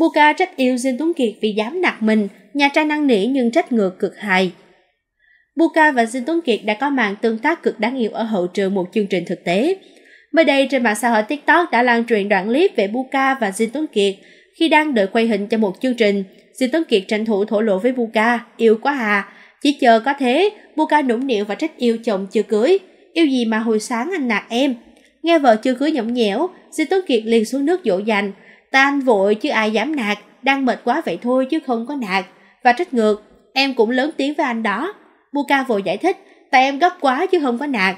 Buka trách yêu Diên Tuấn Kiệt vì dám nạt mình, nhà trai năng nỉ nhưng trách ngược cực hài. Buka và Diên Tuấn Kiệt đã có màn tương tác cực đáng yêu ở hậu trường một chương trình thực tế. Mới đây trên mạng xã hội TikTok đã lan truyền đoạn clip về Buka và Diên Tuấn Kiệt khi đang đợi quay hình cho một chương trình. Diên Tuấn Kiệt tranh thủ thổ lộ với Buka, yêu quá hà. Chỉ chờ có thế, Buka nũng nịu và trách yêu chồng chưa cưới. Yêu gì mà hồi sáng anh nạt em. Nghe vợ chưa cưới nhõng nhẽo, Diên Tuấn Kiệt liền xuống nước dỗ dành, Ta anh vội chứ ai dám nạt, đang mệt quá vậy thôi chứ không có nạt. Và trách ngược, em cũng lớn tiếng với anh đó. Buka vội giải thích, tại em gấp quá chứ không có nạt.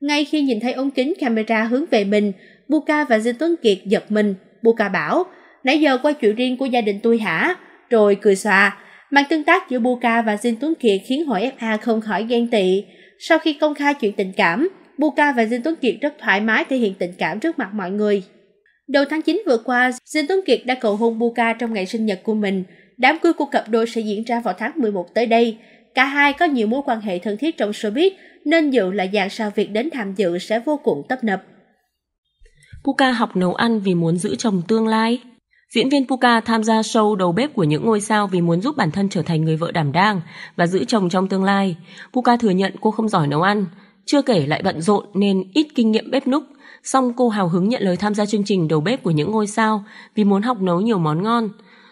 Ngay khi nhìn thấy ống kính camera hướng về mình, Buka và Dinh Tuấn Kiệt giật mình. Buka bảo, nãy giờ qua chuyện riêng của gia đình tôi hả? Rồi cười xòa. Màn tương tác giữa Buka và Dinh Tuấn Kiệt khiến hội FA không khỏi ghen tị. Sau khi công khai chuyện tình cảm, Buka và Dinh Tuấn Kiệt rất thoải mái thể hiện tình cảm trước mặt mọi người. Đầu tháng 9 vừa qua, Jin Tuấn Kiệt đã cầu hôn Buka trong ngày sinh nhật của mình. Đám cưới của cặp đôi sẽ diễn ra vào tháng 11 tới đây. Cả hai có nhiều mối quan hệ thân thiết trong showbiz, nên dự là dàn sao việc đến tham dự sẽ vô cùng tấp nập. Puka học nấu ăn vì muốn giữ chồng tương lai. Diễn viên Puka tham gia show đầu bếp của những ngôi sao vì muốn giúp bản thân trở thành người vợ đảm đang và giữ chồng trong tương lai. Puka thừa nhận cô không giỏi nấu ăn, chưa kể lại bận rộn nên ít kinh nghiệm bếp núc, Xong cô hào hứng nhận lời tham gia chương trình đầu bếp của những ngôi sao vì muốn học nấu nhiều món ngon.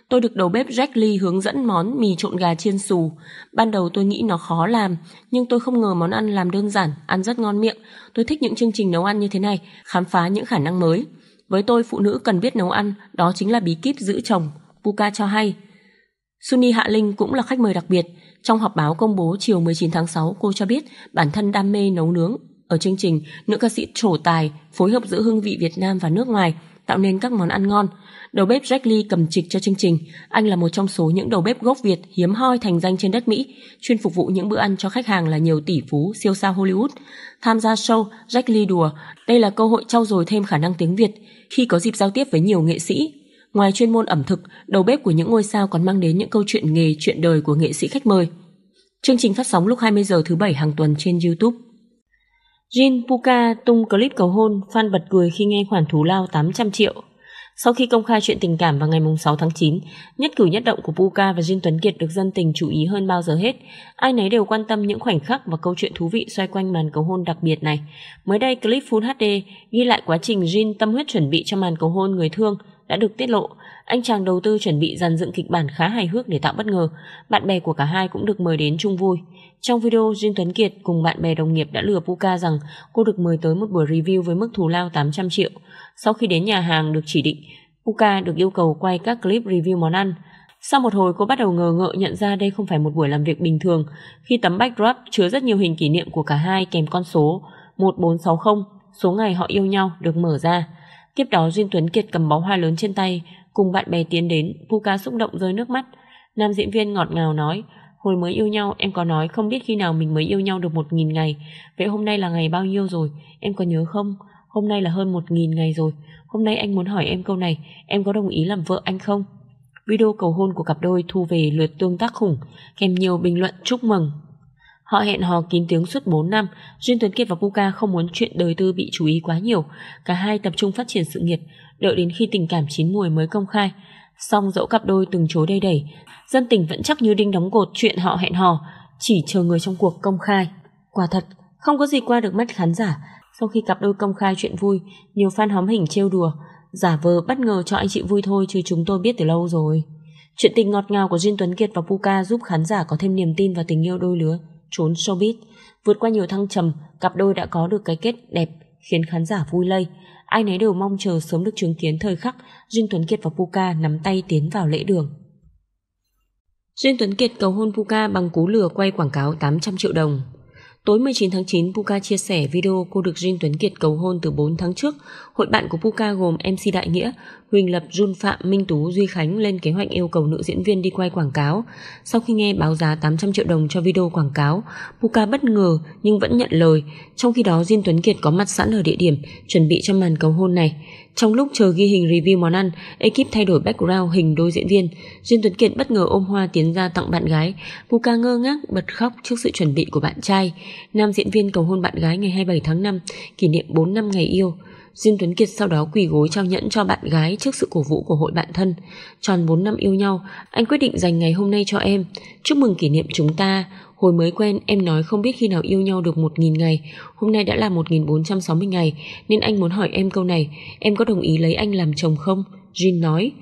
Tôi được đầu bếp Jack Lee hướng dẫn món mì trộn gà chiên xù. Ban đầu tôi nghĩ nó khó làm, nhưng tôi không ngờ món ăn làm đơn giản, ăn rất ngon miệng. Tôi thích những chương trình nấu ăn như thế này, khám phá những khả năng mới. Với tôi, phụ nữ cần biết nấu ăn, đó chính là bí kíp giữ chồng. Puka cho hay. Sunny Hạ Linh cũng là khách mời đặc biệt. Trong họp báo công bố chiều 19 tháng 6, cô cho biết bản thân đam mê nấu nướng, ở chương trình, nữ ca sĩ trổ tài phối hợp giữa hương vị Việt Nam và nước ngoài tạo nên các món ăn ngon. Đầu bếp Jack Lee cầm trịch cho chương trình. Anh là một trong số những đầu bếp gốc Việt hiếm hoi thành danh trên đất Mỹ, chuyên phục vụ những bữa ăn cho khách hàng là nhiều tỷ phú siêu sao Hollywood. Tham gia show, Jack Lee đùa, đây là cơ hội trau dồi thêm khả năng tiếng Việt khi có dịp giao tiếp với nhiều nghệ sĩ. Ngoài chuyên môn ẩm thực, đầu bếp của những ngôi sao còn mang đến những câu chuyện nghề, chuyện đời của nghệ sĩ khách mời. Chương trình phát sóng lúc 20 giờ thứ bảy hàng tuần trên YouTube. Jin Puka tung clip cầu hôn, fan bật cười khi nghe khoản thù lao 800 triệu. Sau khi công khai chuyện tình cảm vào ngày 6 tháng 9, nhất cử nhất động của Puka và Jin Tuấn Kiệt được dân tình chú ý hơn bao giờ hết. Ai nấy đều quan tâm những khoảnh khắc và câu chuyện thú vị xoay quanh màn cầu hôn đặc biệt này. Mới đây, clip Full HD ghi lại quá trình Jin tâm huyết chuẩn bị cho màn cầu hôn người thương đã được tiết lộ, anh chàng đầu tư chuẩn bị dàn dựng kịch bản khá hài hước để tạo bất ngờ. Bạn bè của cả hai cũng được mời đến chung vui. Trong video, Duyên Tuấn Kiệt cùng bạn bè đồng nghiệp đã lừa Puka rằng cô được mời tới một buổi review với mức thù lao 800 triệu. Sau khi đến nhà hàng được chỉ định, Puka được yêu cầu quay các clip review món ăn. Sau một hồi cô bắt đầu ngờ ngợ nhận ra đây không phải một buổi làm việc bình thường khi tấm backdrop chứa rất nhiều hình kỷ niệm của cả hai kèm con số 1460, số ngày họ yêu nhau được mở ra. Tiếp đó Duyên Tuấn Kiệt cầm bó hoa lớn trên tay, cùng bạn bè tiến đến, phu ca xúc động rơi nước mắt. Nam diễn viên ngọt ngào nói, hồi mới yêu nhau em có nói không biết khi nào mình mới yêu nhau được một nghìn ngày. Vậy hôm nay là ngày bao nhiêu rồi, em có nhớ không? Hôm nay là hơn một nghìn ngày rồi. Hôm nay anh muốn hỏi em câu này, em có đồng ý làm vợ anh không? Video cầu hôn của cặp đôi thu về lượt tương tác khủng, kèm nhiều bình luận chúc mừng. Họ hẹn hò kín tiếng suốt 4 năm, Duyên Tuấn Kiệt và Puka không muốn chuyện đời tư bị chú ý quá nhiều, cả hai tập trung phát triển sự nghiệp, đợi đến khi tình cảm chín mùi mới công khai. Song dẫu cặp đôi từng chối đây đẩy, dân tình vẫn chắc như đinh đóng cột chuyện họ hẹn hò, chỉ chờ người trong cuộc công khai. Quả thật, không có gì qua được mắt khán giả. Sau khi cặp đôi công khai chuyện vui, nhiều fan hóm hình trêu đùa, giả vờ bất ngờ cho anh chị vui thôi chứ chúng tôi biết từ lâu rồi. Chuyện tình ngọt ngào của Duyên Tuấn Kiệt và Puka giúp khán giả có thêm niềm tin vào tình yêu đôi lứa trốn showbiz. Vượt qua nhiều thăng trầm, cặp đôi đã có được cái kết đẹp khiến khán giả vui lây. Ai nấy đều mong chờ sớm được chứng kiến thời khắc Duyên Tuấn Kiệt và Puka nắm tay tiến vào lễ đường. Duyên Tuấn Kiệt cầu hôn Puka bằng cú lừa quay quảng cáo 800 triệu đồng. Tối 19 tháng 9, Puka chia sẻ video cô được Jin Tuấn Kiệt cầu hôn từ 4 tháng trước. Hội bạn của Puka gồm MC Đại Nghĩa, Huỳnh Lập, Jun Phạm, Minh Tú, Duy Khánh lên kế hoạch yêu cầu nữ diễn viên đi quay quảng cáo. Sau khi nghe báo giá 800 triệu đồng cho video quảng cáo, Puka bất ngờ nhưng vẫn nhận lời. Trong khi đó, Jin Tuấn Kiệt có mặt sẵn ở địa điểm, chuẩn bị cho màn cầu hôn này. Trong lúc chờ ghi hình review món ăn, ekip thay đổi background hình đôi diễn viên. Duyên Tuấn Kiệt bất ngờ ôm hoa tiến ra tặng bạn gái. Puka ngơ ngác bật khóc trước sự chuẩn bị của bạn trai nam diễn viên cầu hôn bạn gái ngày 27 tháng 5, kỷ niệm 4 năm ngày yêu. Diêm Tuấn Kiệt sau đó quỳ gối trao nhẫn cho bạn gái trước sự cổ vũ của hội bạn thân. Tròn 4 năm yêu nhau, anh quyết định dành ngày hôm nay cho em. Chúc mừng kỷ niệm chúng ta. Hồi mới quen, em nói không biết khi nào yêu nhau được 1.000 ngày. Hôm nay đã là 1.460 ngày, nên anh muốn hỏi em câu này. Em có đồng ý lấy anh làm chồng không? Jin nói.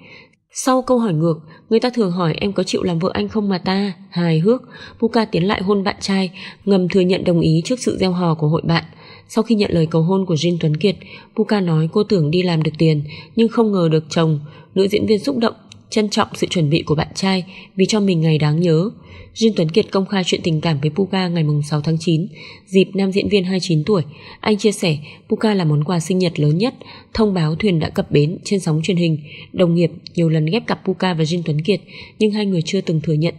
Sau câu hỏi ngược, người ta thường hỏi em có chịu làm vợ anh không mà ta, hài hước. Puka tiến lại hôn bạn trai, ngầm thừa nhận đồng ý trước sự gieo hò của hội bạn. Sau khi nhận lời cầu hôn của Jin Tuấn Kiệt, Puka nói cô tưởng đi làm được tiền, nhưng không ngờ được chồng. Nữ diễn viên xúc động trân trọng sự chuẩn bị của bạn trai vì cho mình ngày đáng nhớ. Jin Tuấn Kiệt công khai chuyện tình cảm với Puka ngày 6 tháng 9, dịp nam diễn viên 29 tuổi. Anh chia sẻ Puka là món quà sinh nhật lớn nhất, thông báo thuyền đã cập bến trên sóng truyền hình. Đồng nghiệp nhiều lần ghép cặp Puka và Jin Tuấn Kiệt nhưng hai người chưa từng thừa nhận.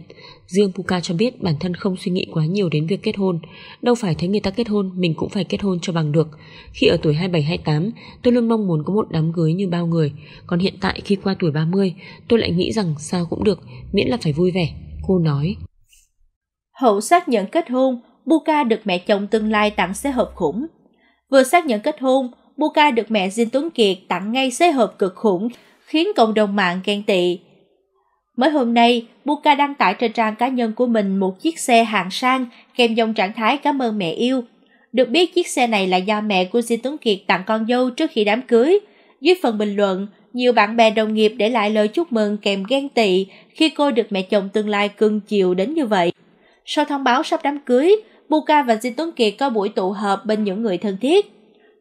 Riêng Puka cho biết bản thân không suy nghĩ quá nhiều đến việc kết hôn. Đâu phải thấy người ta kết hôn, mình cũng phải kết hôn cho bằng được. Khi ở tuổi 27-28, tôi luôn mong muốn có một đám cưới như bao người. Còn hiện tại khi qua tuổi 30, tôi lại nghĩ rằng sao cũng được, miễn là phải vui vẻ. Cô nói. Hậu xác nhận kết hôn, Buka được mẹ chồng tương lai tặng xe hộp khủng. Vừa xác nhận kết hôn, Buka được mẹ Jin Tuấn Kiệt tặng ngay xe hộp cực khủng, khiến cộng đồng mạng ghen tị. Mới hôm nay, Buka đăng tải trên trang cá nhân của mình một chiếc xe hạng sang kèm dòng trạng thái cảm ơn mẹ yêu. Được biết chiếc xe này là do mẹ của Di Tuấn Kiệt tặng con dâu trước khi đám cưới. Dưới phần bình luận, nhiều bạn bè đồng nghiệp để lại lời chúc mừng kèm ghen tị khi cô được mẹ chồng tương lai cưng chiều đến như vậy. Sau thông báo sắp đám cưới, Buka và Di Tuấn Kiệt có buổi tụ họp bên những người thân thiết.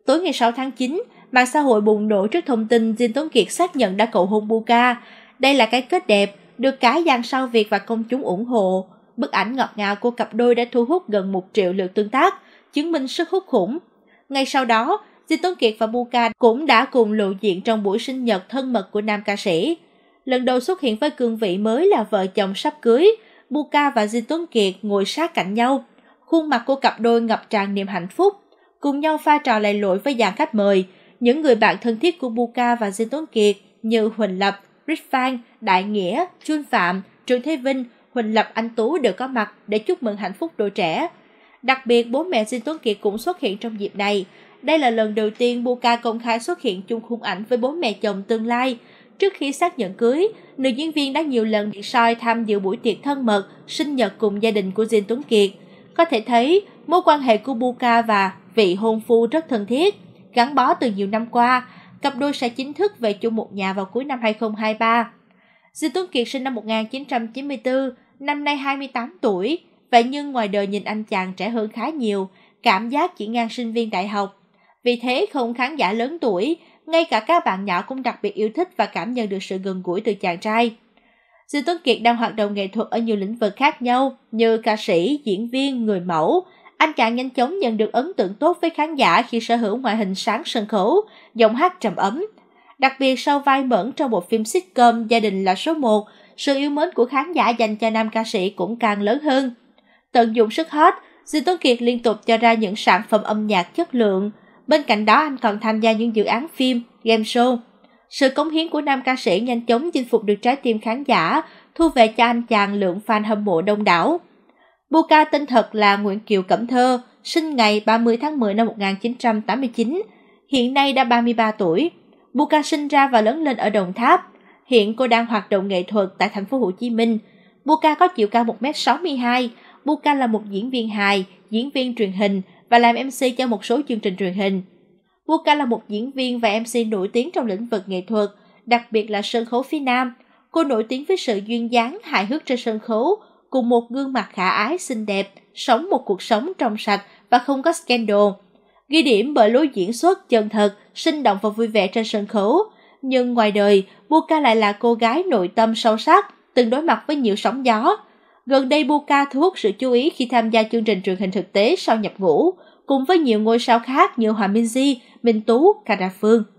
Tối ngày 6 tháng 9, mạng xã hội bùng nổ trước thông tin Di Tuấn Kiệt xác nhận đã cầu hôn Buka. Đây là cái kết đẹp được cả dàn sao Việt và công chúng ủng hộ. Bức ảnh ngọt ngào của cặp đôi đã thu hút gần 1 triệu lượt tương tác, chứng minh sức hút khủng. Ngay sau đó, Di Tuấn Kiệt và Buka cũng đã cùng lộ diện trong buổi sinh nhật thân mật của nam ca sĩ. Lần đầu xuất hiện với cương vị mới là vợ chồng sắp cưới, Buka và Di Tuấn Kiệt ngồi sát cạnh nhau. Khuôn mặt của cặp đôi ngập tràn niềm hạnh phúc, cùng nhau pha trò lầy lội với dàn khách mời. Những người bạn thân thiết của Buka và Di Tuấn Kiệt như Huỳnh Lập, Rich Phan, Đại Nghĩa, Trương Phạm, Trương Thế Vinh, Huỳnh Lập Anh Tú đều có mặt để chúc mừng hạnh phúc đôi trẻ. Đặc biệt, bố mẹ Sinh Tuấn Kiệt cũng xuất hiện trong dịp này. Đây là lần đầu tiên Buka công khai xuất hiện chung khung ảnh với bố mẹ chồng tương lai. Trước khi xác nhận cưới, nữ diễn viên đã nhiều lần bị soi tham dự buổi tiệc thân mật, sinh nhật cùng gia đình của Jin Tuấn Kiệt. Có thể thấy, mối quan hệ của Buka và vị hôn phu rất thân thiết, gắn bó từ nhiều năm qua, cặp đôi sẽ chính thức về chung một nhà vào cuối năm 2023. Dương Tuấn Kiệt sinh năm 1994, năm nay 28 tuổi, vậy nhưng ngoài đời nhìn anh chàng trẻ hơn khá nhiều, cảm giác chỉ ngang sinh viên đại học. Vì thế không khán giả lớn tuổi, ngay cả các bạn nhỏ cũng đặc biệt yêu thích và cảm nhận được sự gần gũi từ chàng trai. Dương Tuấn Kiệt đang hoạt động nghệ thuật ở nhiều lĩnh vực khác nhau như ca sĩ, diễn viên, người mẫu, anh chàng nhanh chóng nhận được ấn tượng tốt với khán giả khi sở hữu ngoại hình sáng sân khấu, giọng hát trầm ấm. Đặc biệt sau vai mẫn trong bộ phim sitcom Gia đình là số 1, sự yêu mến của khán giả dành cho nam ca sĩ cũng càng lớn hơn. Tận dụng sức hot, Dương Tuấn Kiệt liên tục cho ra những sản phẩm âm nhạc chất lượng. Bên cạnh đó anh còn tham gia những dự án phim, game show. Sự cống hiến của nam ca sĩ nhanh chóng chinh phục được trái tim khán giả, thu về cho anh chàng lượng fan hâm mộ đông đảo. Buka tên thật là Nguyễn Kiều Cẩm Thơ, sinh ngày 30 tháng 10 năm 1989, hiện nay đã 33 tuổi. Buka sinh ra và lớn lên ở Đồng Tháp. Hiện cô đang hoạt động nghệ thuật tại thành phố Hồ Chí Minh. Buka có chiều cao 1m62. Buka là một diễn viên hài, diễn viên truyền hình và làm MC cho một số chương trình truyền hình. Buka là một diễn viên và MC nổi tiếng trong lĩnh vực nghệ thuật, đặc biệt là sân khấu phía Nam. Cô nổi tiếng với sự duyên dáng, hài hước trên sân khấu, cùng một gương mặt khả ái xinh đẹp, sống một cuộc sống trong sạch và không có scandal. Ghi điểm bởi lối diễn xuất chân thật, sinh động và vui vẻ trên sân khấu. Nhưng ngoài đời, Buka lại là cô gái nội tâm sâu sắc, từng đối mặt với nhiều sóng gió. Gần đây Buka thu hút sự chú ý khi tham gia chương trình truyền hình thực tế sau nhập ngũ, cùng với nhiều ngôi sao khác như Hòa Di, Minh Tú, Cà Cara Phương.